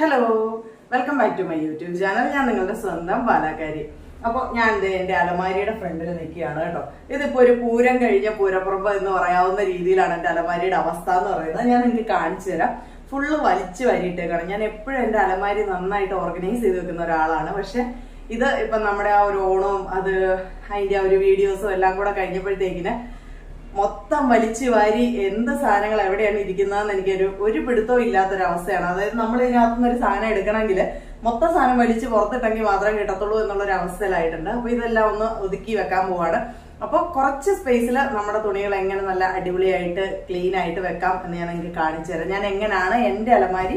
hello welcome back to my YouTube channel ഞാൻ നിങ്ങളുടെ സ്വന്തം പാലാക്കാരി അപ്പോൾ ഞാൻ എൻ്റെ അലമാരിയുടെ ഫ്രണ്ടിൽ നിൽക്കുകയാണ് കേട്ടോ ഇതിപ്പോ ഒരു പൂരം കഴിഞ്ഞ പൂരപ്പുറപ്പ് എന്ന് പറയാവുന്ന രീതിയിലാണ് എൻ്റെ അലമാരിയുടെ അവസ്ഥ എന്ന് പറയുന്നത് ഞാൻ എനിക്ക് കാണിച്ചു തരാം ഫുള്ള് വലിച്ചു വരിയിട്ടേക്കാണ് ഞാൻ എപ്പോഴും എൻ്റെ അലമാരി നന്നായിട്ട് ഓർഗനൈസ് ചെയ്ത് വെക്കുന്ന ഒരാളാണ് പക്ഷെ ഇത് ഇപ്പൊ നമ്മുടെ ആ ഒരു ഓണവും അത് അതിന്റെ ആ ഒരു വീഡിയോസും എല്ലാം കൂടെ കഴിഞ്ഞപ്പോഴത്തേക്കിന് മൊത്തം വലിച്ചു വാരി എന്ത് സാധനങ്ങൾ എവിടെയാണ് ഇരിക്കുന്നതെന്ന് എനിക്കൊരു ഒരു പിടുത്തവും ഇല്ലാത്തൊരവസ്ഥയാണ് അതായത് നമ്മൾ ഇതിനകത്തുനിന്ന് ഒരു സാധനം എടുക്കണമെങ്കിൽ മൊത്തം സാധനം വലിച്ച് പുറത്തിട്ടെങ്കിൽ മാത്രം കിട്ടത്തുള്ളൂ എന്നുള്ളൊരു അവസ്ഥയിലായിട്ടുണ്ട് അപ്പൊ ഇതെല്ലാം ഒന്ന് ഒതുക്കി വെക്കാൻ പോവാണ് അപ്പൊ കുറച്ച് സ്പേസിൽ നമ്മുടെ തുണികൾ എങ്ങനെ നല്ല അടിപൊളിയായിട്ട് ക്ലീൻ ആയിട്ട് വെക്കാം എന്ന് ഞാൻ നിങ്ങൾക്ക് കാണിച്ചു തരാം ഞാൻ എങ്ങനെയാണ് എന്റെ അലമാരി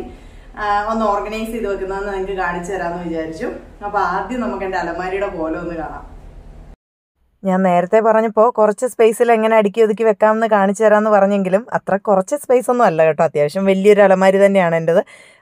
ഒന്ന് ഓർഗനൈസ് ചെയ്ത് വെക്കുന്നതെന്ന് നിങ്ങൾക്ക് കാണിച്ചു തരാമെന്ന് വിചാരിച്ചു അപ്പൊ ആദ്യം നമുക്ക് എന്റെ അലമാരിയുടെ പോലെ ഒന്ന് കാണാം ഞാൻ നേരത്തെ പറഞ്ഞപ്പോൾ കുറച്ച് സ്പേസിൽ എങ്ങനെ അടുക്കി ഒതുക്കി വെക്കാമെന്ന് കാണിച്ചു തരാമെന്ന് പറഞ്ഞെങ്കിലും അത്ര കുറച്ച് സ്പേസ് ഒന്നും അല്ല കേട്ടോ അത്യാവശ്യം വലിയൊരു അലമാരി തന്നെയാണ് എൻ്റെത്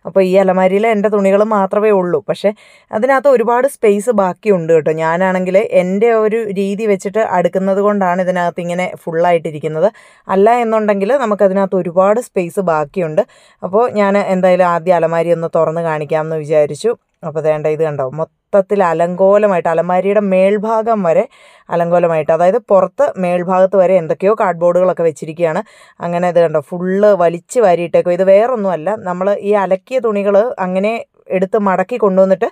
അപ്പോൾ ഈ അലമാരിയിൽ എൻ്റെ തുണികൾ മാത്രമേ ഉള്ളൂ പക്ഷേ അതിനകത്ത് ഒരുപാട് സ്പേസ് ബാക്കിയുണ്ട് കേട്ടോ ഞാനാണെങ്കിൽ എൻ്റെ ഒരു രീതി വെച്ചിട്ട് അടുക്കുന്നത് കൊണ്ടാണ് ഇതിനകത്ത് ഇങ്ങനെ ഫുള്ളായിട്ടിരിക്കുന്നത് അല്ല എന്നുണ്ടെങ്കിൽ നമുക്കതിനകത്ത് ഒരുപാട് സ്പേസ് ബാക്കിയുണ്ട് അപ്പോൾ ഞാൻ എന്തായാലും ആദ്യം അലമാരി ഒന്ന് തുറന്ന് കാണിക്കാമെന്ന് വിചാരിച്ചു അപ്പോൾ വേണ്ട ഇത് കണ്ടോ മൊത്തത്തിൽ അലങ്കോലമായിട്ട് അലമാരിയുടെ മേൽഭാഗം വരെ അലങ്കോലമായിട്ട് അതായത് പുറത്ത് മേൽഭാഗത്ത് വരെ എന്തൊക്കെയോ കാർഡ് ബോർഡുകളൊക്കെ വെച്ചിരിക്കുകയാണ് അങ്ങനെ ഇത് കണ്ടോ ഫുള്ള് വലിച്ച് വാരിയിട്ടേക്കും ഇത് വേറൊന്നുമല്ല നമ്മൾ ഈ അലക്കിയ തുണികൾ അങ്ങനെ എടുത്ത് മടക്കി കൊണ്ടുവന്നിട്ട്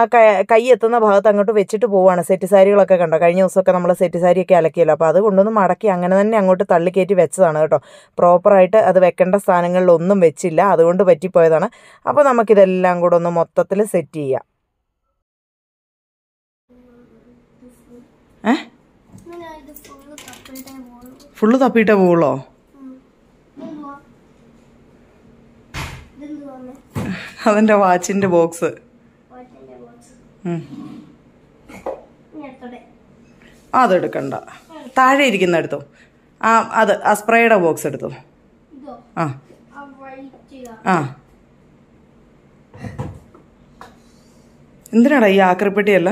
ആ കൈ എത്തുന്ന ഭാഗത്ത് അങ്ങോട്ട് വെച്ചിട്ട് പോവുകയാണ് സെറ്റ് സാരികളൊക്കെ കണ്ടോ കഴിഞ്ഞ ദിവസമൊക്കെ നമ്മൾ സെറ്റ് സാരിയൊക്കെ അലക്കിയല്ലോ അപ്പോൾ അത് കൊണ്ടുവന്ന് മടക്കി അങ്ങനെ തന്നെ അങ്ങോട്ട് തള്ളിക്കയറ്റി വെച്ചതാണ് കേട്ടോ പ്രോപ്പറായിട്ട് അത് വെക്കേണ്ട സ്ഥാനങ്ങളിലൊന്നും വെച്ചില്ല അതുകൊണ്ട് പറ്റിപ്പോയതാണ് അപ്പോൾ നമുക്കിതെല്ലാം കൂടെ ഒന്ന് മൊത്തത്തിൽ സെറ്റ് ചെയ്യാം ഫുള്ള് തപ്പിയിട്ടേ പോവുള്ളോ അതെന്റെ വാച്ചിന്റെ ബോക്സ് അതെടുക്കണ്ട താഴെ ഇരിക്കുന്ന എടുത്തു ആ അത് അസ്പ്രേയുടെ സ്പ്രേയുടെ ബോക്സ് എടുത്തോ ആ ആ എന്തിനാടാ ഈ ആക്രിപ്പെട്ടിയല്ല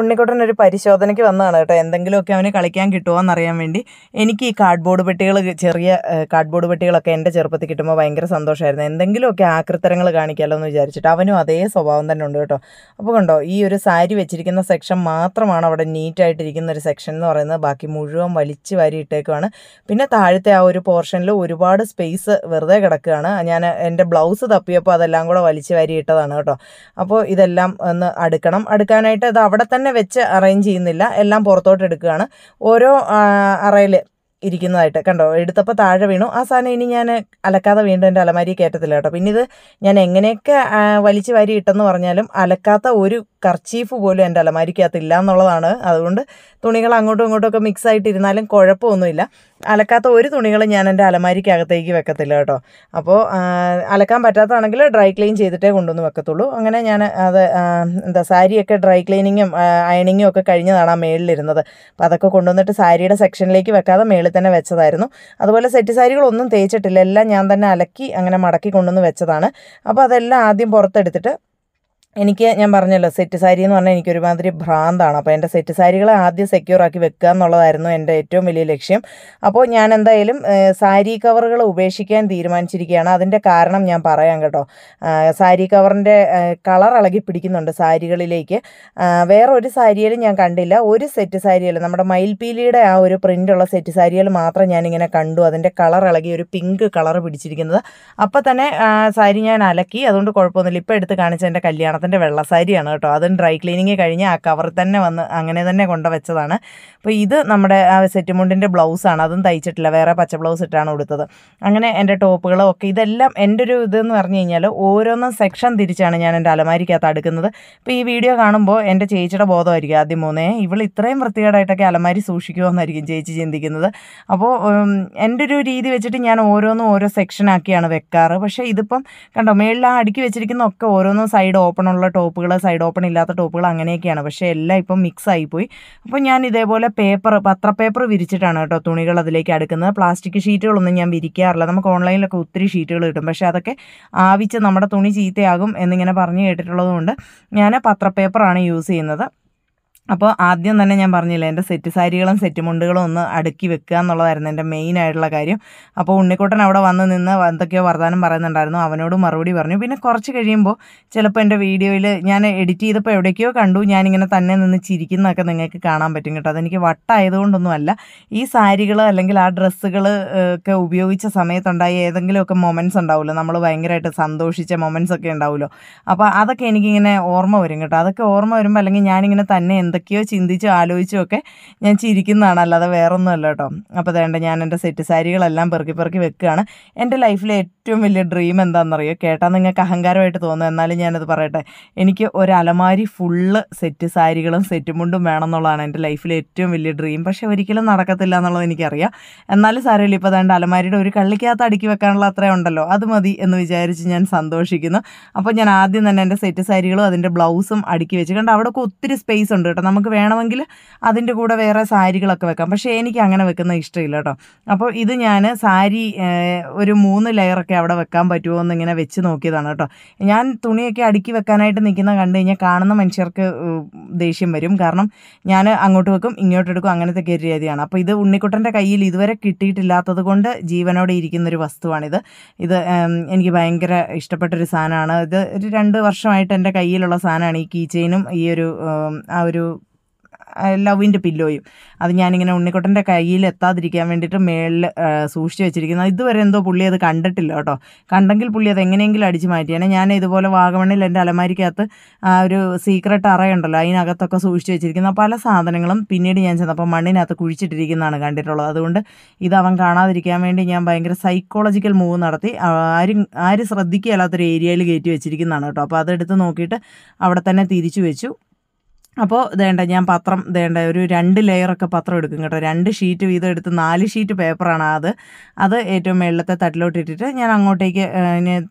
ഉണ്ണിക്കുട്ടൻ ഒരു പരിശോധനയ്ക്ക് വന്നതാണ് കേട്ടോ എന്തെങ്കിലുമൊക്കെ അവന് കളിക്കാൻ കിട്ടുമോ എന്നറിയാൻ വേണ്ടി എനിക്ക് ഈ കാർഡ്ബോർഡ് പെട്ടികൾ ചെറിയ കാർഡ്ബോർഡ് പെട്ടികളൊക്കെ എൻ്റെ ചെറുപ്പത്തിൽ കിട്ടുമ്പോൾ ഭയങ്കര സന്തോഷമായിരുന്നു എന്തെങ്കിലുമൊക്കെ ആകൃത്തരങ്ങൾ കാണിക്കാമല്ലോ എന്ന് വിചാരിച്ചിട്ട് അവനും അതേ സ്വഭാവം തന്നെ ഉണ്ട് കേട്ടോ അപ്പോൾ കണ്ടോ ഈ ഒരു സാരി വെച്ചിരിക്കുന്ന സെക്ഷൻ മാത്രമാണ് അവിടെ നീറ്റായിട്ടിരിക്കുന്ന ഒരു സെക്ഷൻ എന്ന് പറയുന്നത് ബാക്കി മുഴുവൻ വലിച്ചു വാരി ഇട്ടേക്കുവാണ് പിന്നെ താഴത്തെ ആ ഒരു പോർഷനിൽ ഒരുപാട് സ്പേസ് വെറുതെ കിടക്കുകയാണ് ഞാൻ എൻ്റെ ബ്ലൗസ് തപ്പിയപ്പോൾ അതെല്ലാം കൂടെ വലിച്ചു വാരി ഇട്ടതാണ് കേട്ടോ അപ്പോൾ ഇതെല്ലാം ഒന്ന് അടുക്കണം അടുക്കാനായിട്ട് ഇത് അവിടെ തന്നെ തന്നെ വെച്ച് അറേഞ്ച് ചെയ്യുന്നില്ല എല്ലാം പുറത്തോട്ട് എടുക്കുകയാണ് ഓരോ അറയിൽ ഇരിക്കുന്നതായിട്ട് കണ്ടോ എടുത്തപ്പോൾ താഴെ വീണു ആ സാധനം ഇനി ഞാൻ അലക്കാതെ വീണ്ടും എൻ്റെ അലമാരി കയറ്റത്തില്ല കേട്ടോ പിന്നെ ഇത് ഞാൻ എങ്ങനെയൊക്കെ വലിച്ചു വാരി ഇട്ടെന്ന് പറഞ്ഞാലും അലക്കാത്ത ഒരു കർച്ചീഫ് പോലും എൻ്റെ ഇല്ല എന്നുള്ളതാണ് അതുകൊണ്ട് തുണികൾ അങ്ങോട്ടും ഇങ്ങോട്ടും ഒക്കെ മിക്സ് ആയിട്ടിരുന്നാലും കുഴപ്പമൊന്നുമില്ല അലക്കാത്ത ഒരു തുണികളും ഞാൻ എൻ്റെ അലമാരിക്കകത്തേക്ക് വെക്കത്തില്ല കേട്ടോ അപ്പോൾ അലക്കാൻ പറ്റാത്തതാണെങ്കിൽ ഡ്രൈ ക്ലീൻ ചെയ്തിട്ടേ കൊണ്ടുവന്ന് വെക്കത്തുള്ളൂ അങ്ങനെ ഞാൻ അത് എന്താ സാരിയൊക്കെ ഡ്രൈ ക്ലീനിങ്ങും അയണിങ്ങും ഒക്കെ കഴിഞ്ഞതാണ് ആ മേളിലിരുന്നത് അപ്പോൾ അതൊക്കെ കൊണ്ടുവന്നിട്ട് സാരിയുടെ സെക്ഷനിലേക്ക് വെക്കാതെ മേളിൽ തന്നെ വെച്ചതായിരുന്നു അതുപോലെ സെറ്റ് സാരികളൊന്നും തേച്ചിട്ടില്ല എല്ലാം ഞാൻ തന്നെ അലക്കി അങ്ങനെ മടക്കി കൊണ്ടുവന്ന് വെച്ചതാണ് അപ്പോൾ അതെല്ലാം ആദ്യം പുറത്തെടുത്തിട്ട് എനിക്ക് ഞാൻ പറഞ്ഞല്ലോ സെറ്റ് സാരി എന്ന് പറഞ്ഞാൽ എനിക്ക് ഒരുമാതിരി ഭ്രാന്താണ് അപ്പോൾ എൻ്റെ സെറ്റ് സാരികളെ ആദ്യം സെക്യൂർ ആക്കി വെക്കുക എന്നുള്ളതായിരുന്നു എൻ്റെ ഏറ്റവും വലിയ ലക്ഷ്യം അപ്പോൾ ഞാൻ എന്തായാലും സാരി കവറുകൾ ഉപേക്ഷിക്കാൻ തീരുമാനിച്ചിരിക്കുകയാണ് അതിൻ്റെ കാരണം ഞാൻ പറയാം കേട്ടോ സാരി കവറിൻ്റെ കളർ ഇളകി പിടിക്കുന്നുണ്ട് സാരികളിലേക്ക് വേറെ ഒരു സാരിയിലും ഞാൻ കണ്ടില്ല ഒരു സെറ്റ് സാരിയിൽ നമ്മുടെ മയിൽപീലിയുടെ ആ ഒരു പ്രിൻ്റുള്ള സെറ്റ് സാരിയിൽ മാത്രം ഞാനിങ്ങനെ കണ്ടു അതിൻ്റെ കളർ ഇളകി ഒരു പിങ്ക് കളർ പിടിച്ചിരിക്കുന്നത് അപ്പോൾ തന്നെ സാരി ഞാൻ അലക്കി അതുകൊണ്ട് കുഴപ്പമൊന്നുമില്ല ഇപ്പോൾ എടുത്ത് കാണിച്ച എൻ്റെ കല്യാണത്തിന് ഭാഗത്തിൻ്റെ വെള്ള സാരിയാണ് കേട്ടോ അതും ഡ്രൈ ക്ലീനിങ് കഴിഞ്ഞ് ആ കവറിൽ തന്നെ വന്ന് അങ്ങനെ തന്നെ കൊണ്ട് വെച്ചതാണ് അപ്പോൾ ഇത് നമ്മുടെ ആ സെറ്റുമുണ്ടിൻ്റെ ബ്ലൗസാണ് അതും തയ്ച്ചിട്ടില്ല വേറെ പച്ച ബ്ലൗസ് ഇട്ടാണ് കൊടുത്തത് അങ്ങനെ എൻ്റെ ടോപ്പുകളോ ഒക്കെ ഇതെല്ലാം എൻ്റെ ഒരു ഇതെന്ന് പറഞ്ഞു കഴിഞ്ഞാൽ ഓരോന്നും സെക്ഷൻ തിരിച്ചാണ് ഞാൻ എൻ്റെ അലമാരിക്കകത്ത് അടുക്കുന്നത് അപ്പോൾ ഈ വീഡിയോ കാണുമ്പോൾ എൻ്റെ ചേച്ചിയുടെ ബോധമായിരിക്കും ആദ്യം മൂന്നേ ഇവൾ ഇത്രയും വൃത്തികേടായിട്ടൊക്കെ അലമാരി സൂക്ഷിക്കുമെന്നായിരിക്കും ചേച്ചി ചിന്തിക്കുന്നത് അപ്പോൾ എൻ്റെ ഒരു രീതി വെച്ചിട്ട് ഞാൻ ഓരോന്നും ഓരോ സെക്ഷനാക്കിയാണ് വെക്കാറ് പക്ഷേ ഇതിപ്പം കണ്ടോ മേളിൽ ആ അടുക്കി വെച്ചിരിക്കുന്ന ഒക്കെ ഓരോന്നും സൈഡ് ഓപ്പൺ ഓപ്പണുള്ള ടോപ്പുകൾ സൈഡ് ഓപ്പൺ ഇല്ലാത്ത ടോപ്പുകൾ അങ്ങനെയൊക്കെയാണ് പക്ഷേ എല്ലാം ഇപ്പം മിക്സ് ആയിപ്പോയി അപ്പോൾ ഞാൻ ഇതേപോലെ പേപ്പർ പത്രപ്പേപ്പർ വിരിച്ചിട്ടാണ് കേട്ടോ തുണികൾ അതിലേക്ക് അടുക്കുന്നത് പ്ലാസ്റ്റിക് ഷീറ്റുകളൊന്നും ഞാൻ വിരിക്കാറില്ല നമുക്ക് ഓൺലൈനിലൊക്കെ ഒത്തിരി ഷീറ്റുകൾ കിട്ടും പക്ഷേ അതൊക്കെ ആവിച്ച് നമ്മുടെ തുണി ചീത്തയാകും എന്നിങ്ങനെ പറഞ്ഞ് കേട്ടിട്ടുള്ളതുകൊണ്ട് ഞാൻ പത്രപ്പേപ്പറാണ് യൂസ് ചെയ്യുന്നത് അപ്പോൾ ആദ്യം തന്നെ ഞാൻ പറഞ്ഞില്ല എൻ്റെ സെറ്റ് സാരികളും സെറ്റ് മുണ്ടുകളും ഒന്ന് അടുക്കി വെക്കുക എന്നുള്ളതായിരുന്നു എൻ്റെ മെയിൻ ആയിട്ടുള്ള കാര്യം അപ്പോൾ ഉണ്ണിക്കുട്ടൻ അവിടെ വന്ന് നിന്ന് എന്തൊക്കെയോ വർദ്ധാനം പറയുന്നുണ്ടായിരുന്നു അവനോട് മറുപടി പറഞ്ഞു പിന്നെ കുറച്ച് കഴിയുമ്പോൾ ചിലപ്പോൾ എൻ്റെ വീഡിയോയിൽ ഞാൻ എഡിറ്റ് ചെയ്തപ്പോൾ എവിടേക്കോ കണ്ടു ഞാനിങ്ങനെ തന്നെ നിന്ന് ചിരിക്കുന്നതൊക്കെ നിങ്ങൾക്ക് കാണാൻ പറ്റും കേട്ടോ അതെനിക്ക് വട്ടായതുകൊണ്ടൊന്നും അല്ല ഈ സാരികൾ അല്ലെങ്കിൽ ആ ഡ്രസ്സുകൾ ഒക്കെ ഉപയോഗിച്ച സമയത്തുണ്ടായ ഏതെങ്കിലുമൊക്കെ മൊമെൻറ്റ്സ് ഉണ്ടാവുമല്ലോ നമ്മൾ ഭയങ്കരമായിട്ട് സന്തോഷിച്ച മൊമെൻറ്റ്സ് ഒക്കെ ഉണ്ടാവുമല്ലോ അപ്പോൾ അതൊക്കെ എനിക്കിങ്ങനെ ഓർമ്മ വരും കേട്ടോ അതൊക്കെ ഓർമ്മ വരുമ്പോൾ അല്ലെങ്കിൽ ഞാനിങ്ങനെ തന്നെ എന്തൊക്കെയോ ചിന്തിച്ചും ആലോചിച്ചും ഒക്കെ ഞാൻ ചിരിക്കുന്നതാണ് അല്ലാതെ ഒന്നുമല്ല കേട്ടോ അപ്പോൾ വേണ്ട ഞാൻ എൻ്റെ സെറ്റ് സാരികളെല്ലാം പെറുക്കി പെറുക്കി വെക്കുകയാണ് എൻ്റെ ലൈഫിലെ ഏറ്റവും വലിയ ഡ്രീം എന്താണെന്നറിയോ കേട്ടാൽ നിങ്ങൾക്ക് അഹങ്കാരമായിട്ട് തോന്നും എന്നാലും ഞാനത് പറയട്ടെ എനിക്ക് ഒരു അലമാരി ഫുള്ള് സെറ്റ് സാരികളും സെറ്റ് മുണ്ടും വേണമെന്നുള്ളതാണ് എൻ്റെ ലൈഫിലെ ഏറ്റവും വലിയ ഡ്രീം പക്ഷേ ഒരിക്കലും നടക്കത്തില്ല എന്നുള്ളത് എനിക്കറിയാം എന്നാലും സാരമില്ല ഇപ്പോൾ അതാണ്ട് അലമാരിയുടെ ഒരു കള്ളിക്കകത്ത് അടുക്കി വെക്കാനുള്ള അത്രയും ഉണ്ടല്ലോ അത് മതി എന്ന് വിചാരിച്ച് ഞാൻ സന്തോഷിക്കുന്നു അപ്പോൾ ഞാൻ ആദ്യം തന്നെ എൻ്റെ സെറ്റ് സാരികളും അതിൻ്റെ ബ്ലൗസും അടുക്കി വെച്ച് കണ്ട് അവിടെ ഒത്തിരി സ്പേസ് ഉണ്ട് കേട്ടോ നമുക്ക് വേണമെങ്കിൽ അതിൻ്റെ കൂടെ വേറെ സാരികളൊക്കെ വെക്കാം പക്ഷേ എനിക്ക് അങ്ങനെ വെക്കുന്ന ഇഷ്ടമില്ല കേട്ടോ അപ്പോൾ ഇത് ഞാൻ സാരി ഒരു മൂന്ന് ലെയറൊക്കെ അവിടെ വെക്കാൻ പറ്റുമോ എന്ന് ഇങ്ങനെ വെച്ച് നോക്കിയതാണ് കേട്ടോ ഞാൻ തുണിയൊക്കെ അടുക്കി വെക്കാനായിട്ട് നിൽക്കുന്ന കണ്ടു കഴിഞ്ഞാൽ കാണുന്ന മനുഷ്യർക്ക് ദേഷ്യം വരും കാരണം ഞാൻ അങ്ങോട്ട് വെക്കും ഇങ്ങോട്ട് എടുക്കും അങ്ങനത്തെ ഒരു അപ്പോൾ ഇത് ഉണ്ണിക്കുട്ടൻ്റെ കയ്യിൽ ഇതുവരെ കിട്ടിയിട്ടില്ലാത്തത് കൊണ്ട് ജീവനോടെ ഇരിക്കുന്നൊരു വസ്തുവാണിത് ഇത് എനിക്ക് ഭയങ്കര ഇഷ്ടപ്പെട്ടൊരു സാധനമാണ് ഇത് ഒരു രണ്ട് വർഷമായിട്ട് എൻ്റെ കയ്യിലുള്ള സാധനമാണ് ഈ കീ ചെയിനും ഈ ഒരു ആ ഒരു ലവിൻ്റെ പില്ലോയും അത് ഞാനിങ്ങനെ ഉണ്ണിക്കുട്ടൻ്റെ കയ്യിൽ എത്താതിരിക്കാൻ വേണ്ടിയിട്ട് മേളിൽ സൂക്ഷിച്ച് വെച്ചിരിക്കുന്നത് ഇതുവരെ എന്തോ പുള്ളി അത് കണ്ടിട്ടില്ല കേട്ടോ കണ്ടെങ്കിൽ പുള്ളി അത് എങ്ങനെയെങ്കിലും അടിച്ചു മാറ്റിയാണ് ഞാൻ ഇതുപോലെ വാഗമണ്ണിൽ എൻ്റെ അലമാരിക്കകത്ത് ആ ഒരു സീക്രട്ട് അറയുണ്ടല്ലോ അതിനകത്തൊക്കെ സൂക്ഷിച്ച് വെച്ചിരിക്കുന്ന പല സാധനങ്ങളും പിന്നീട് ഞാൻ ചെന്നപ്പോൾ മണ്ണിനകത്ത് കുഴിച്ചിട്ടിരിക്കുന്നതാണ് കണ്ടിട്ടുള്ളത് അതുകൊണ്ട് ഇത് അവൻ കാണാതിരിക്കാൻ വേണ്ടി ഞാൻ ഭയങ്കര സൈക്കോളജിക്കൽ മൂവ് നടത്തി ആരും ആരും ശ്രദ്ധിക്കുകയല്ലാത്തൊരു ഏരിയയിൽ കയറ്റി വെച്ചിരിക്കുന്നതാണ് കേട്ടോ അപ്പോൾ അതെടുത്ത് നോക്കിയിട്ട് അവിടെ തന്നെ തിരിച്ചു വെച്ചു അപ്പോൾ വേണ്ട ഞാൻ പത്രം വേണ്ട ഒരു രണ്ട് ലെയറൊക്കെ പത്രം എടുക്കും കേട്ടോ രണ്ട് ഷീറ്റ് വീതം എടുത്ത് നാല് ഷീറ്റ് പേപ്പറാണ് അത് അത് ഏറ്റവും മേളിലത്തെ തട്ടിലോട്ട് ഇട്ടിട്ട് ഞാൻ അങ്ങോട്ടേക്ക്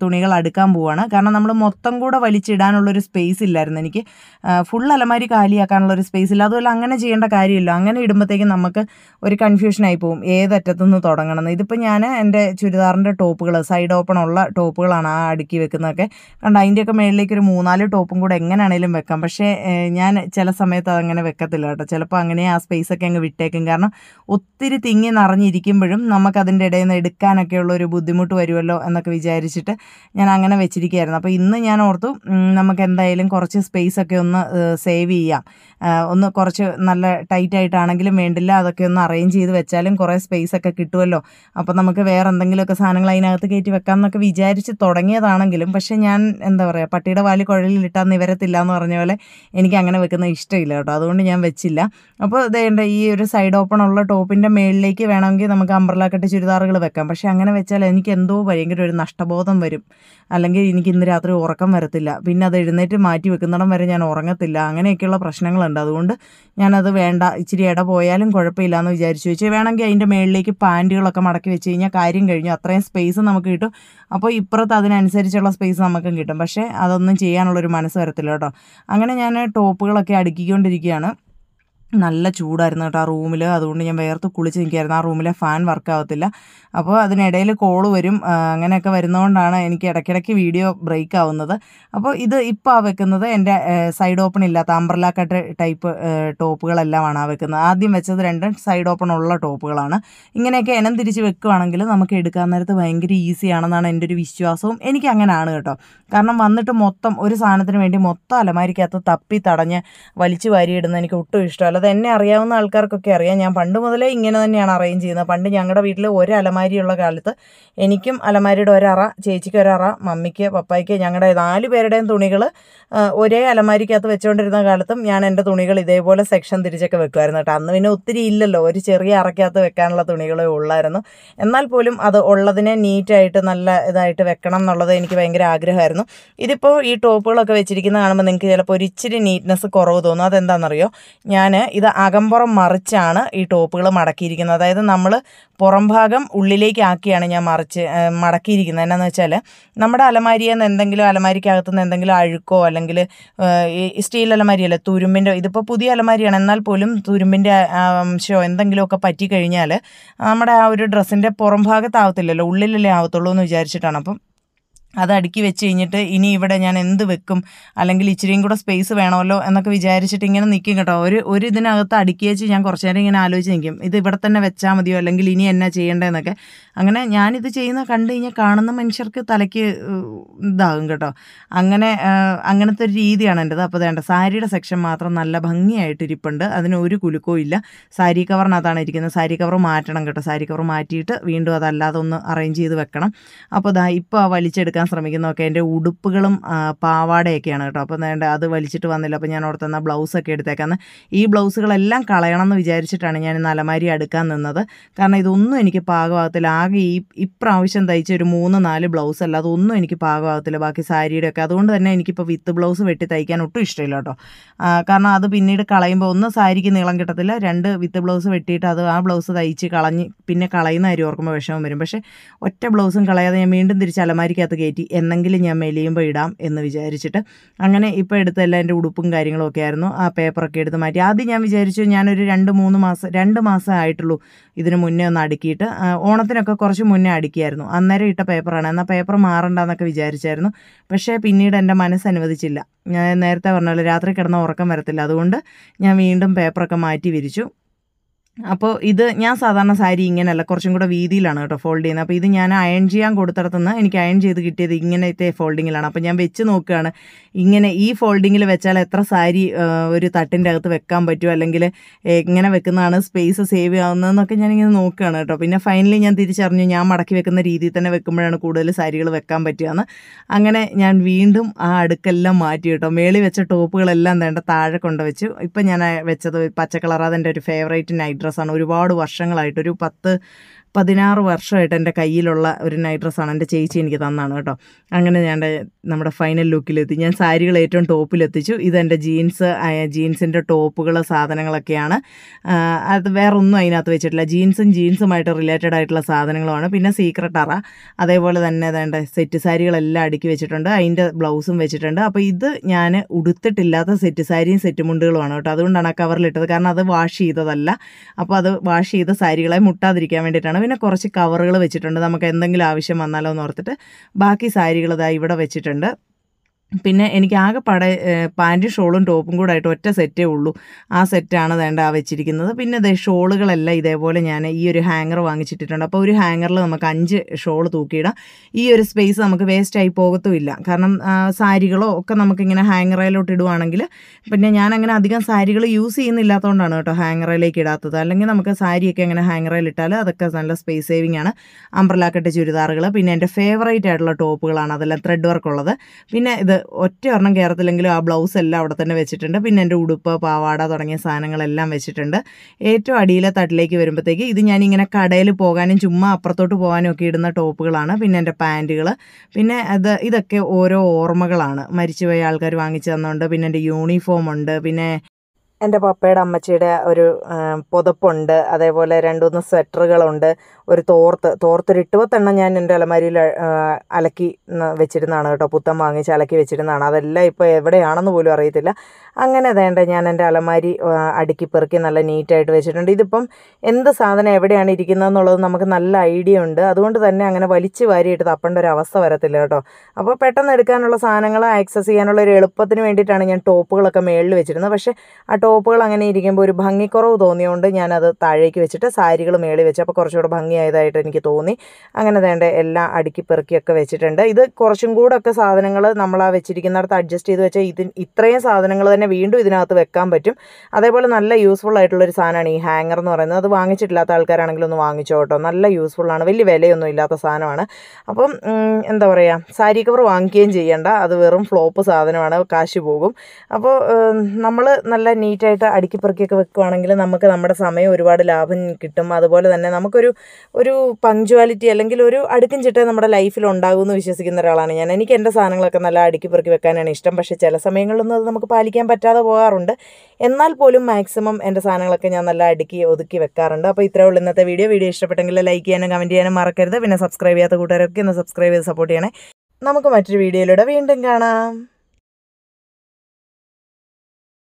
തുണികൾ അടുക്കാൻ പോവാണ് കാരണം നമ്മൾ മൊത്തം കൂടെ വലിച്ചിടാനുള്ളൊരു സ്പേസ് ഇല്ലായിരുന്നു എനിക്ക് ഫുൾ അലമാരി കാലിയാക്കാനുള്ളൊരു സ്പേസ് ഇല്ല അതുപോലെ അങ്ങനെ ചെയ്യേണ്ട കാര്യമില്ല അങ്ങനെ ഇടുമ്പോഴത്തേക്കും നമുക്ക് ഒരു കൺഫ്യൂഷനായി പോകും ഏതറ്റത്തുനിന്ന് തുടങ്ങണം ഇതിപ്പോൾ ഞാൻ എൻ്റെ ചുരിദാറിൻ്റെ ടോപ്പുകൾ സൈഡ് ഓപ്പൺ ഉള്ള ടോപ്പുകളാണ് ആ അടുക്കി വെക്കുന്നതൊക്കെ കണ്ട അതിൻ്റെയൊക്കെ മേളിലേക്ക് ഒരു മൂന്നാല് ടോപ്പും കൂടെ എങ്ങനെയാണേലും വെക്കാം പക്ഷേ ഞാൻ ചില സമയത്ത് അതങ്ങനെ വെക്കത്തില്ല കേട്ടോ ചിലപ്പോൾ അങ്ങനെ ആ സ്പേസൊക്കെ അങ്ങ് വിട്ടേക്കും കാരണം ഒത്തിരി തിങ്ങി നിറഞ്ഞിരിക്കുമ്പോഴും നമുക്കതിൻ്റെ ഇടയിൽ നിന്ന് എടുക്കാനൊക്കെയുള്ള ഒരു ബുദ്ധിമുട്ട് വരുമല്ലോ എന്നൊക്കെ വിചാരിച്ചിട്ട് ഞാൻ അങ്ങനെ വെച്ചിരിക്കുകയായിരുന്നു അപ്പോൾ ഇന്ന് ഞാൻ ഓർത്തു നമുക്ക് എന്തായാലും കുറച്ച് സ്പേസൊക്കെ ഒന്ന് സേവ് ചെയ്യാം ഒന്ന് കുറച്ച് നല്ല ടൈറ്റ് ആയിട്ടാണെങ്കിലും വേണ്ടില്ല അതൊക്കെ ഒന്ന് അറേഞ്ച് ചെയ്ത് വെച്ചാലും കുറേ സ്പേസൊക്കെ കിട്ടുമല്ലോ അപ്പോൾ നമുക്ക് വേറെ എന്തെങ്കിലുമൊക്കെ സാധനങ്ങൾ അതിനകത്ത് കയറ്റി വെക്കാം എന്നൊക്കെ വിചാരിച്ച് തുടങ്ങിയതാണെങ്കിലും പക്ഷേ ഞാൻ എന്താ പറയുക പട്ടിയുടെ വാലി ഇട്ടാൽ നിവരത്തില്ല എന്ന് പറഞ്ഞ പോലെ എനിക്ക് അങ്ങനെ വെക്കുന്ന എനിക്കൊന്നും ഇഷ്ടമില്ല കേട്ടോ അതുകൊണ്ട് ഞാൻ വെച്ചില്ല അപ്പോൾ ഇതേണ്ട ഈ ഒരു സൈഡ് ഓപ്പൺ ഉള്ള ടോപ്പിൻ്റെ മേളിലേക്ക് വേണമെങ്കിൽ നമുക്ക് അംബ്രല കെട്ട് ചുരിദാറുകൾ വെക്കാം പക്ഷേ അങ്ങനെ വെച്ചാൽ എനിക്ക് എന്തോ ഭയങ്കര ഒരു നഷ്ടബോധം വരും അല്ലെങ്കിൽ എനിക്ക് ഇന്ന് രാത്രി ഉറക്കം വരത്തില്ല പിന്നെ അത് എഴുന്നേറ്റ് മാറ്റി വെക്കുന്നിടം വരെ ഞാൻ ഉറങ്ങത്തില്ല അങ്ങനെയൊക്കെയുള്ള പ്രശ്നങ്ങളുണ്ട് അതുകൊണ്ട് ഞാനത് വേണ്ട ഇച്ചിരി ഇട പോയാലും കുഴപ്പമില്ല എന്ന് വിചാരിച്ചു വെച്ചാൽ വേണമെങ്കിൽ അതിൻ്റെ മേളിലേക്ക് പാൻറ്റുകളൊക്കെ മടക്കി വെച്ച് കഴിഞ്ഞാൽ കാര്യം കഴിഞ്ഞു അത്രയും സ്പേസ് നമുക്ക് കിട്ടും അപ്പോൾ ഇപ്പുറത്ത് അതിനനുസരിച്ചുള്ള സ്പേസ് നമുക്കും കിട്ടും പക്ഷേ അതൊന്നും ചെയ്യാനുള്ളൊരു മനസ്സ് വരത്തില്ല കേട്ടോ അങ്ങനെ ഞാൻ ടോപ്പുകളൊക്കെ അടുക്കിക്കൊണ്ടിരിക്കുകയാണ് നല്ല ചൂടായിരുന്നു കേട്ടോ ആ റൂമിൽ അതുകൊണ്ട് ഞാൻ വേർത്ത് കുളിച്ച് നിൽക്കുകയായിരുന്നു ആ റൂമിലെ ഫാൻ വർക്ക് അപ്പോൾ അതിനിടയിൽ കോൾ വരും അങ്ങനെയൊക്കെ വരുന്നതുകൊണ്ടാണ് എനിക്ക് ഇടയ്ക്കിടയ്ക്ക് വീഡിയോ ബ്രേക്ക് ആവുന്നത് അപ്പോൾ ഇത് ഇപ്പോൾ ആ വെക്കുന്നത് എൻ്റെ സൈഡ് ഓപ്പൺ ഇല്ലാത്ത അംബ്രല കട്ട് ടൈപ്പ് ടോപ്പുകളെല്ലാമാണ് ആ വെക്കുന്നത് ആദ്യം വെച്ചത് രണ്ടും സൈഡ് ഓപ്പൺ ഉള്ള ടോപ്പുകളാണ് ഇങ്ങനെയൊക്കെ ഇനം തിരിച്ച് വെക്കുകയാണെങ്കിൽ നമുക്ക് എടുക്കാൻ നേരത്ത് ഭയങ്കര ഈസിയാണെന്നാണ് എൻ്റെ ഒരു വിശ്വാസവും എനിക്ക് അങ്ങനെയാണ് കേട്ടോ കാരണം വന്നിട്ട് മൊത്തം ഒരു സാധനത്തിന് വേണ്ടി മൊത്തം അലമാരിക്കകത്ത് തപ്പി തടഞ്ഞ് വലിച്ചു വാരിയിടുന്ന എനിക്ക് ഒട്ടും ഇഷ്ടമല്ല എന്നെ അറിയാവുന്ന ആൾക്കാർക്കൊക്കെ അറിയാം ഞാൻ പണ്ട് മുതലേ ഇങ്ങനെ തന്നെയാണ് അറേഞ്ച് ചെയ്യുന്നത് പണ്ട് ഞങ്ങളുടെ വീട്ടിൽ ഒരു അലമാരിയുള്ള കാലത്ത് എനിക്കും അലമാരിയുടെ ഒരറ ചേച്ചിക്ക് ഒരറ മമ്മിക്ക് പപ്പായ്ക്ക് ഞങ്ങളുടെ നാല് പേരുടെയും തുണികൾ ഒരേ അലമാരിക്കകത്ത് വെച്ചുകൊണ്ടിരുന്ന കാലത്തും ഞാൻ എൻ്റെ തുണികൾ ഇതേപോലെ സെക്ഷൻ തിരിച്ചൊക്കെ വെക്കുമായിരുന്നു കേട്ടോ അന്ന് പിന്നെ ഒത്തിരി ഇല്ലല്ലോ ഒരു ചെറിയ അറയ്ക്കകത്ത് വെക്കാനുള്ള തുണികളേ ഉള്ളായിരുന്നു എന്നാൽ പോലും അത് ഉള്ളതിനെ നീറ്റായിട്ട് നല്ല ഇതായിട്ട് വെക്കണം എന്നുള്ളത് എനിക്ക് ഭയങ്കര ആഗ്രഹമായിരുന്നു ഇതിപ്പോൾ ഈ ടോപ്പുകളൊക്കെ വെച്ചിരിക്കുന്ന കാണുമ്പോൾ നിങ്ങൾക്ക് ചിലപ്പോൾ ഒരു ഇച്ചിരി നീറ്റ്നെസ് കുറവ് തോന്നും അതെന്താണെന്നറിയോ ഞാൻ ഇത് അകമ്പുറം മറിച്ചാണ് ഈ ടോപ്പുകൾ മടക്കിയിരിക്കുന്നത് അതായത് നമ്മൾ പുറം ഭാഗം ഉള്ളിലേക്കാക്കിയാണ് ഞാൻ മറിച്ച് മടക്കിയിരിക്കുന്നത് എന്നാന്ന് വെച്ചാൽ നമ്മുടെ അലമാരിയിൽ നിന്ന് എന്തെങ്കിലും അലമാരിക്കകത്ത് നിന്ന് എന്തെങ്കിലും അഴുക്കോ അല്ലെങ്കിൽ സ്റ്റീൽ അലമാരിയല്ല തുരുമ്പിൻ്റെ ഇതിപ്പോൾ പുതിയ അലമാരിയാണ് എന്നാൽ പോലും തുരുമ്പിൻ്റെ അംശമോ എന്തെങ്കിലുമൊക്കെ പറ്റിക്കഴിഞ്ഞാൽ നമ്മുടെ ആ ഒരു ഡ്രസ്സിൻ്റെ പുറം ഭാഗത്താവത്തില്ലല്ലോ ഉള്ളിലല്ലേ ആവത്തുള്ളൂ എന്ന് വിചാരിച്ചിട്ടാണ് അപ്പം അത് അടുക്കി വെച്ച് കഴിഞ്ഞിട്ട് ഇനി ഇവിടെ ഞാൻ എന്ത് വെക്കും അല്ലെങ്കിൽ ഇച്ചിരിയും കൂടെ സ്പേസ് വേണമല്ലോ എന്നൊക്കെ വിചാരിച്ചിട്ട് ഇങ്ങനെ നിൽക്കും കേട്ടോ ഒരു ഒരു ഇതിനകത്ത് അടുക്കി വെച്ച് ഞാൻ കുറച്ച് നേരം ഇങ്ങനെ ആലോചിച്ച് നിൽക്കും ഇത് ഇവിടെ തന്നെ വെച്ചാൽ മതിയോ അല്ലെങ്കിൽ ഇനി എന്നാ ചെയ്യേണ്ടതെന്നൊക്കെ അങ്ങനെ ഞാനിത് ചെയ്യുന്ന കണ്ടു കഴിഞ്ഞാൽ കാണുന്ന മനുഷ്യർക്ക് തലയ്ക്ക് ഇതാകും കേട്ടോ അങ്ങനെ അങ്ങനത്തെ ഒരു രീതിയാണ് എൻ്റെത് അപ്പോൾ വേണ്ട സാരിയുടെ സെക്ഷൻ മാത്രം നല്ല ഭംഗിയായിട്ട് ഇരിപ്പുണ്ട് അതിന് ഒരു കുലുക്കവും ഇല്ല സാരി കവറിനകത്താണ് ഇരിക്കുന്നത് സാരി കവർ മാറ്റണം കേട്ടോ സാരി കവർ മാറ്റിയിട്ട് വീണ്ടും അതല്ലാതെ ഒന്ന് അറേഞ്ച് ചെയ്ത് വെക്കണം അപ്പോൾ ദാ ഇപ്പോൾ ആ വലിച്ചെടുക്കാൻ വലിക്കാൻ ശ്രമിക്കുന്നതൊക്കെ എൻ്റെ ഉടുപ്പുകളും പാവാടയൊക്കെയാണ് കേട്ടോ അപ്പോൾ വേണ്ട അത് വലിച്ചിട്ട് വന്നില്ല അപ്പോൾ ഞാൻ ഓർത്തുന്ന ബ്ലൗസൊക്കെ എടുത്തേക്കാന്ന് ഈ ബ്ലൗസുകളെല്ലാം കളയണം എന്ന് വിചാരിച്ചിട്ടാണ് ഞാൻ ഇന്ന് അലമാരി അടുക്കാൻ നിന്നത് കാരണം ഇതൊന്നും എനിക്ക് പാകമാകത്തില്ല ആകെ ഈ ഇപ്രാവശ്യം തയ്ച്ച ഒരു മൂന്ന് നാല് ബ്ലൗസ് അല്ല അതൊന്നും എനിക്ക് പാകമാകത്തില്ല ബാക്കി സാരിയുടെ ഒക്കെ അതുകൊണ്ട് തന്നെ എനിക്കിപ്പോൾ വിത്ത് ബ്ലൗസ് വെട്ടി തയ്ക്കാൻ ഒട്ടും ഇഷ്ടമില്ല കേട്ടോ കാരണം അത് പിന്നീട് കളയുമ്പോൾ ഒന്ന് സാരിക്ക് നീളം കിട്ടത്തില്ല രണ്ട് വിത്ത് ബ്ലൗസ് വെട്ടിയിട്ട് അത് ആ ബ്ലൗസ് തയ്ച്ച് കളഞ്ഞ് പിന്നെ കളയുന്ന കാര്യം ഓർക്കുമ്പോൾ വിഷമം വരും പക്ഷേ ഒറ്റ ബ്ലൗസും കളയാതെ ഞാൻ വീണ്ടും തിരിച്ച് അലമാരിക്കകത്ത് കയറ്റി കയറ്റി എന്നെങ്കിലും ഞാൻ മെലിയുമ്പോൾ ഇടാം എന്ന് വിചാരിച്ചിട്ട് അങ്ങനെ ഇപ്പോൾ എടുത്തെല്ലാം എൻ്റെ ഉടുപ്പും കാര്യങ്ങളൊക്കെ ആയിരുന്നു ആ പേപ്പറൊക്കെ എടുത്ത് മാറ്റി ആദ്യം ഞാൻ വിചാരിച്ചു ഞാനൊരു രണ്ട് മൂന്ന് മാസം രണ്ട് മാസം ആയിട്ടുള്ളൂ ഇതിന് മുന്നേ ഒന്ന് അടുക്കിയിട്ട് ഓണത്തിനൊക്കെ കുറച്ച് മുന്നേ അടുക്കിയായിരുന്നു അന്നേരം ഇട്ട പേപ്പറാണ് എന്നാൽ പേപ്പർ മാറണ്ടെന്നൊക്കെ വിചാരിച്ചായിരുന്നു പക്ഷേ പിന്നീട് എൻ്റെ മനസ്സ് അനുവദിച്ചില്ല ഞാൻ നേരത്തെ പറഞ്ഞല്ലോ രാത്രി കിടന്ന ഉറക്കം വരത്തില്ല അതുകൊണ്ട് ഞാൻ വീണ്ടും പേപ്പറൊക്കെ മാറ്റി വിരിച്ചു അപ്പോൾ ഇത് ഞാൻ സാധാരണ സാരി ഇങ്ങനെയല്ല കുറച്ചും കൂടെ വീതിയിലാണ് കേട്ടോ ഫോൾഡ് ചെയ്യുന്നത് അപ്പോൾ ഇത് ഞാൻ അയൺ ചെയ്യാൻ കൊടുത്തിടത്തുനിന്ന് എനിക്ക് അയൺ ചെയ്ത് കിട്ടിയത് ഇങ്ങനത്തെ ഫോൾഡിങ്ങിലാണ് അപ്പോൾ ഞാൻ വെച്ച് നോക്കുകയാണ് ഇങ്ങനെ ഈ ഫോൾഡിങ്ങിൽ വെച്ചാൽ എത്ര സാരി ഒരു തട്ടിൻ്റെ അകത്ത് വെക്കാൻ പറ്റുമോ അല്ലെങ്കിൽ എങ്ങനെ വെക്കുന്നതാണ് സ്പേസ് സേവ് ആവുന്നതെന്നൊക്കെ ഞാനിങ്ങനെ നോക്കുകയാണ് കേട്ടോ പിന്നെ ഫൈനലി ഞാൻ തിരിച്ചറിഞ്ഞു ഞാൻ മടക്കി വെക്കുന്ന രീതിയിൽ തന്നെ വെക്കുമ്പോഴാണ് കൂടുതൽ സാരികൾ വെക്കാൻ പറ്റുകയെന്ന് അങ്ങനെ ഞാൻ വീണ്ടും ആ അടുക്കെല്ലാം മാറ്റി കേട്ടോ മേളിൽ വെച്ച ടോപ്പുകളെല്ലാം തേണ്ട താഴെ കൊണ്ടുവച്ചു ഇപ്പം ഞാൻ വെച്ചത് പച്ച അതെൻ്റെ ഒരു ഫേവറേറ്റ് നൈറ്റ് ഡ്രസ്സാണ് ഒരുപാട് വർഷങ്ങളായിട്ട് ഒരു പത്ത് പതിനാറ് വർഷമായിട്ട് എൻ്റെ കയ്യിലുള്ള ഒരു നൈറ്റ് ഡ്രസ്സാണ് എൻ്റെ ചേച്ചി എനിക്ക് തന്നാണ് കേട്ടോ അങ്ങനെ ഞാൻ നമ്മുടെ ഫൈനൽ ലുക്കിലെത്തി ഞാൻ സാരികൾ ഏറ്റവും ടോപ്പിലെത്തിച്ചു ഇതെൻ്റെ ജീൻസ് ജീൻസിൻ്റെ ടോപ്പുകൾ സാധനങ്ങളൊക്കെയാണ് അത് ഒന്നും അതിനകത്ത് വെച്ചിട്ടില്ല ജീൻസും ജീൻസുമായിട്ട് റിലേറ്റഡ് ആയിട്ടുള്ള സാധനങ്ങളുമാണ് പിന്നെ സീക്രട്ട് അറ അതേപോലെ തന്നെ വേണ്ട സെറ്റ് സാരികളെല്ലാം അടുക്കി വെച്ചിട്ടുണ്ട് അതിൻ്റെ ബ്ലൗസും വെച്ചിട്ടുണ്ട് അപ്പോൾ ഇത് ഞാൻ ഉടുത്തിട്ടില്ലാത്ത സെറ്റ് സാരിയും സെറ്റ് മുണ്ടുകളുമാണ് കേട്ടോ അതുകൊണ്ടാണ് ആ കവറിലിട്ടത് കാരണം അത് വാഷ് ചെയ്തതല്ല അപ്പോൾ അത് വാഷ് ചെയ്ത സാരികളെ മുട്ടാതിരിക്കാൻ വേണ്ടിയിട്ടാണ് പിന്നെ കുറച്ച് കവറുകൾ വെച്ചിട്ടുണ്ട് നമുക്ക് എന്തെങ്കിലും ആവശ്യം വന്നാലോ എന്ന് ഓർത്തിട്ട് ബാക്കി സാരികൾ ഇതാ ഇവിടെ വെച്ചിട്ടുണ്ട് പിന്നെ എനിക്ക് ആകെ പട പാൻറ്റും ഷോളും ടോപ്പും കൂടെ ആയിട്ട് ഒറ്റ സെറ്റേ ഉള്ളൂ ആ സെറ്റാണ് വേണ്ട ആ വെച്ചിരിക്കുന്നത് പിന്നെ ദേ ഷോളുകളെല്ലാം ഇതേപോലെ ഞാൻ ഈ ഒരു ഹാങ്ങർ വാങ്ങിച്ചിട്ടിട്ടുണ്ട് അപ്പോൾ ഒരു ഹാങ്ങറിൽ നമുക്ക് അഞ്ച് ഷോൾ തൂക്കിയിടാം ഈ ഒരു സ്പേസ് നമുക്ക് വേസ്റ്റായി പോകത്തുമില്ല കാരണം സാരികളോ ഒക്കെ നമുക്കിങ്ങനെ ഹാങ്ങറയിലോട്ട് ഇടുവാണെങ്കിൽ പിന്നെ ഞാൻ അങ്ങനെ അധികം സാരികൾ യൂസ് ചെയ്യുന്നില്ലാത്തതുകൊണ്ടാണ് കേട്ടോ ഹാങ്ങറയിലേക്ക് ഇടാത്തത് അല്ലെങ്കിൽ നമുക്ക് സാരിയൊക്കെ അങ്ങനെ ഹാങ്ങറയിൽ ഇട്ടാൽ അതൊക്കെ നല്ല സ്പേസ് സേവിങ് ആണ് അംബ്രലാക്കട്ട് ചുരിദാറുകൾ പിന്നെ എൻ്റെ ഫേവറേറ്റ് ആയിട്ടുള്ള ടോപ്പുകളാണ് അതെല്ലാം ത്രെഡ് വർക്കുള്ളത് പിന്നെ ഇത് ഒറ്റ ഒരെണ്ണം കയറത്തില്ലെങ്കിലും ആ ബ്ലൗസ് എല്ലാം അവിടെ തന്നെ വെച്ചിട്ടുണ്ട് പിന്നെ എൻ്റെ ഉടുപ്പ് പാവാട തുടങ്ങിയ സാധനങ്ങളെല്ലാം വെച്ചിട്ടുണ്ട് ഏറ്റവും അടിയിലെ തട്ടിലേക്ക് വരുമ്പോഴത്തേക്ക് ഇത് ഞാനിങ്ങനെ കടയിൽ പോകാനും ചുമ്മാ അപ്പുറത്തോട്ട് പോകാനും ഒക്കെ ഇടുന്ന ടോപ്പുകളാണ് പിന്നെ എൻ്റെ പാൻറ്റുകൾ പിന്നെ അത് ഇതൊക്കെ ഓരോ ഓർമ്മകളാണ് മരിച്ചുപോയ ആൾക്കാർ വാങ്ങിച്ചു തന്നുണ്ട് പിന്നെ എൻ്റെ യൂണിഫോം ഉണ്ട് പിന്നെ എൻ്റെ പപ്പയുടെ അമ്മച്ചിയുടെ ഒരു പുതപ്പുണ്ട് അതേപോലെ രണ്ടുമൂന്ന് മൂന്ന് സ്വെറ്ററുകളുണ്ട് ഒരു തോർത്ത് തോർത്തൊരു ഇരുപത്തെണ്ണം ഞാൻ എൻ്റെ അലമാരിയിൽ അലക്കി വെച്ചിരുന്നതാണ് കേട്ടോ പുത്തൻ വാങ്ങിച്ച് അലക്കി വെച്ചിരുന്നതാണ് അതെല്ലാം ഇപ്പോൾ എവിടെയാണെന്ന് പോലും അറിയത്തില്ല അങ്ങനെ വേണ്ട ഞാൻ എൻ്റെ അലമാരി അടുക്കി പെറുക്കി നല്ല നീറ്റായിട്ട് വെച്ചിട്ടുണ്ട് ഇതിപ്പം എന്ത് സാധനം എവിടെയാണ് ഇരിക്കുന്നത് എന്നുള്ളത് നമുക്ക് നല്ല ഐഡിയ ഉണ്ട് അതുകൊണ്ട് തന്നെ അങ്ങനെ വലിച്ചു വാരിയിട്ട് തപ്പേണ്ട ഒരു അവസ്ഥ വരത്തില്ല കേട്ടോ അപ്പോൾ പെട്ടെന്ന് എടുക്കാനുള്ള സാധനങ്ങൾ ആക്സസ് ചെയ്യാനുള്ള ഒരു എളുപ്പത്തിന് വേണ്ടിയിട്ടാണ് ഞാൻ ടോപ്പുകളൊക്കെ മേളിൽ വെച്ചിരുന്നത് പക്ഷേ ആ ടോപ്പുകൾ അങ്ങനെ ഇരിക്കുമ്പോൾ ഒരു ഭംഗിക്കുറവ് തോന്നിയതുകൊണ്ട് ഞാനത് താഴേക്ക് വെച്ചിട്ട് സാരികൾ മേളിൽ വെച്ച് അപ്പോൾ കുറച്ചുകൂടെ ഭംഗി ഭംഗിയായതായിട്ട് എനിക്ക് തോന്നി അങ്ങനെ വേണ്ട എല്ലാം അടുക്കി പെറുക്കിയൊക്കെ വെച്ചിട്ടുണ്ട് ഇത് കുറച്ചും കൂടെ ഒക്കെ സാധനങ്ങൾ നമ്മൾ ആ വെച്ചിരിക്കുന്നിടത്ത് അഡ്ജസ്റ്റ് ചെയ്ത് വെച്ചാൽ ഇതിന് ഇത്രയും സാധനങ്ങൾ തന്നെ വീണ്ടും ഇതിനകത്ത് വെക്കാൻ പറ്റും അതേപോലെ നല്ല യൂസ്ഫുൾ ആയിട്ടുള്ളൊരു സാധനമാണ് ഈ ഹാങ്ങർ എന്ന് പറയുന്നത് അത് വാങ്ങിച്ചിട്ടില്ലാത്ത ആൾക്കാരാണെങ്കിലും ഒന്ന് വാങ്ങിച്ചോ കേട്ടോ നല്ല യൂസ്ഫുള്ളാണ് വലിയ വിലയൊന്നും ഇല്ലാത്ത സാധനമാണ് അപ്പം എന്താ പറയുക സാരി കവർ വാങ്ങിക്കുകയും ചെയ്യേണ്ട അത് വെറും ഫ്ലോപ്പ് സാധനമാണ് കാശ് പോകും അപ്പോൾ നമ്മൾ നല്ല നീറ്റായിട്ട് അടുക്കിപ്പറക്കിയൊക്കെ വെക്കുവാണെങ്കിൽ നമുക്ക് നമ്മുടെ സമയം ഒരുപാട് ലാഭം കിട്ടും അതുപോലെ തന്നെ നമുക്കൊരു ഒരു പങ്ക്ച്വാലിറ്റി അല്ലെങ്കിൽ ഒരു അടുക്കും ചിട്ടേ നമ്മുടെ ലൈഫിൽ ഉണ്ടാകുമെന്ന് വിശ്വസിക്കുന്ന ഒരാളാണ് ഞാൻ എനിക്ക് എൻ്റെ സാധനങ്ങളൊക്കെ നല്ല അടുക്കി പെറുക്കി വെക്കാനാണ് ഇഷ്ടം പക്ഷേ ചില സമയങ്ങളിലൊന്നും അത് നമുക്ക് പാലിക്കാൻ പറ്റാതെ പോകാറുണ്ട് എന്നാൽ പോലും മാക്സിമം എൻ്റെ സാധനങ്ങളൊക്കെ ഞാൻ നല്ല അടുക്കി ഒതുക്കി വെക്കാറുണ്ട് അപ്പോൾ ഇത്രേ ഉള്ളൂ ഇന്നത്തെ വീഡിയോ വീഡിയോ ഇഷ്ടപ്പെട്ടെങ്കിൽ ലൈക്ക് ചെയ്യാനും കമൻറ്റ് ചെയ്യാനും മറക്കരുത് പിന്നെ സബ്സ്ക്രൈബ് ചെയ്യാത്ത കൂട്ടുകാരൊക്കെ ഒന്ന് സബ്സ്ക്രൈബ് ചെയ്ത് സപ്പോർട്ട് ചെയ്യണേ നമുക്ക് മറ്റൊരു വീഡിയോയിലൂടെ വീണ്ടും കാണാം